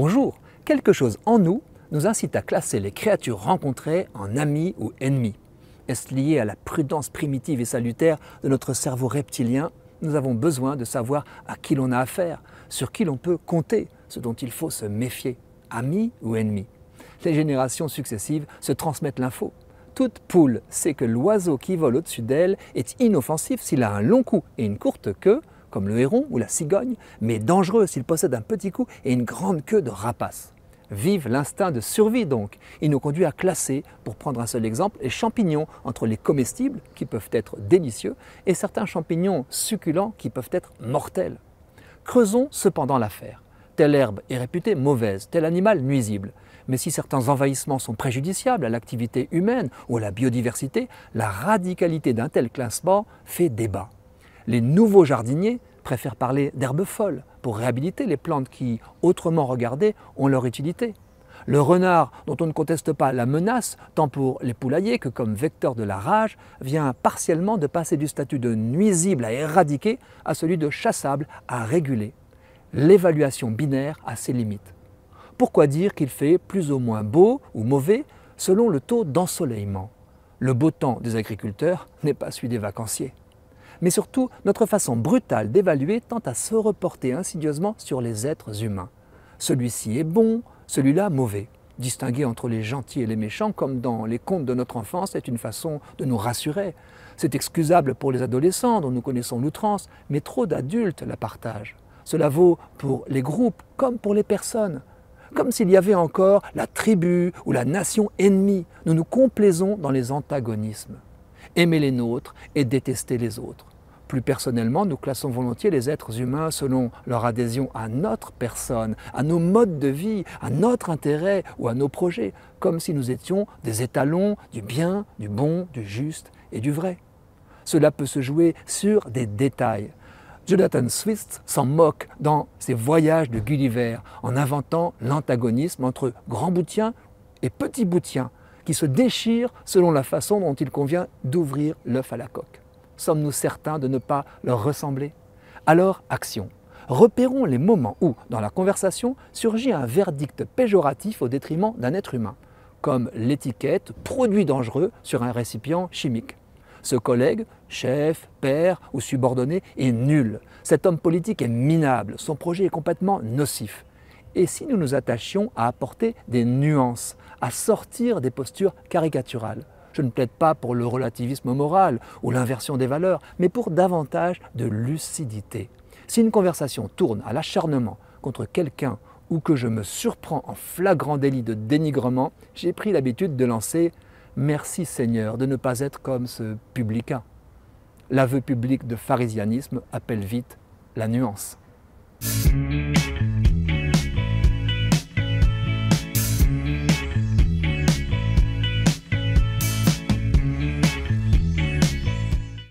Bonjour Quelque chose en nous nous incite à classer les créatures rencontrées en amis ou ennemis. Est-ce lié à la prudence primitive et salutaire de notre cerveau reptilien Nous avons besoin de savoir à qui l'on a affaire, sur qui l'on peut compter, ce dont il faut se méfier, amis ou ennemis. Les générations successives se transmettent l'info. Toute poule sait que l'oiseau qui vole au-dessus d'elle est inoffensif s'il a un long cou et une courte queue, comme le héron ou la cigogne, mais dangereux s'il possède un petit cou et une grande queue de rapace. Vive l'instinct de survie donc. Il nous conduit à classer, pour prendre un seul exemple, les champignons entre les comestibles, qui peuvent être délicieux, et certains champignons succulents qui peuvent être mortels. Creusons cependant l'affaire. Telle herbe est réputée mauvaise, tel animal nuisible. Mais si certains envahissements sont préjudiciables à l'activité humaine ou à la biodiversité, la radicalité d'un tel classement fait débat. Les nouveaux jardiniers préfèrent parler d'herbes folles pour réhabiliter les plantes qui, autrement regardées, ont leur utilité. Le renard, dont on ne conteste pas la menace, tant pour les poulaillers que comme vecteur de la rage, vient partiellement de passer du statut de nuisible à éradiquer à celui de chassable à réguler. L'évaluation binaire a ses limites. Pourquoi dire qu'il fait plus ou moins beau ou mauvais selon le taux d'ensoleillement Le beau temps des agriculteurs n'est pas celui des vacanciers mais surtout notre façon brutale d'évaluer tend à se reporter insidieusement sur les êtres humains. Celui-ci est bon, celui-là mauvais. Distinguer entre les gentils et les méchants, comme dans les contes de notre enfance, est une façon de nous rassurer. C'est excusable pour les adolescents dont nous connaissons l'outrance, mais trop d'adultes la partagent. Cela vaut pour les groupes comme pour les personnes. Comme s'il y avait encore la tribu ou la nation ennemie, nous nous complaisons dans les antagonismes aimer les nôtres et détester les autres. Plus personnellement, nous classons volontiers les êtres humains selon leur adhésion à notre personne, à nos modes de vie, à notre intérêt ou à nos projets, comme si nous étions des étalons du bien, du bon, du juste et du vrai. Cela peut se jouer sur des détails. Jonathan Swift s'en moque dans ses voyages de Gulliver en inventant l'antagonisme entre grand boutien et petit boutien, qui se déchirent selon la façon dont il convient d'ouvrir l'œuf à la coque. Sommes-nous certains de ne pas leur ressembler Alors, action. Repérons les moments où, dans la conversation, surgit un verdict péjoratif au détriment d'un être humain, comme l'étiquette produit dangereux sur un récipient chimique. Ce collègue, chef, père ou subordonné, est nul. Cet homme politique est minable. Son projet est complètement nocif. Et si nous nous attachions à apporter des nuances, à sortir des postures caricaturales. Je ne plaide pas pour le relativisme moral ou l'inversion des valeurs, mais pour davantage de lucidité. Si une conversation tourne à l'acharnement contre quelqu'un ou que je me surprends en flagrant délit de dénigrement, j'ai pris l'habitude de lancer Merci Seigneur de ne pas être comme ce publicain. L'aveu public de pharisianisme appelle vite la nuance.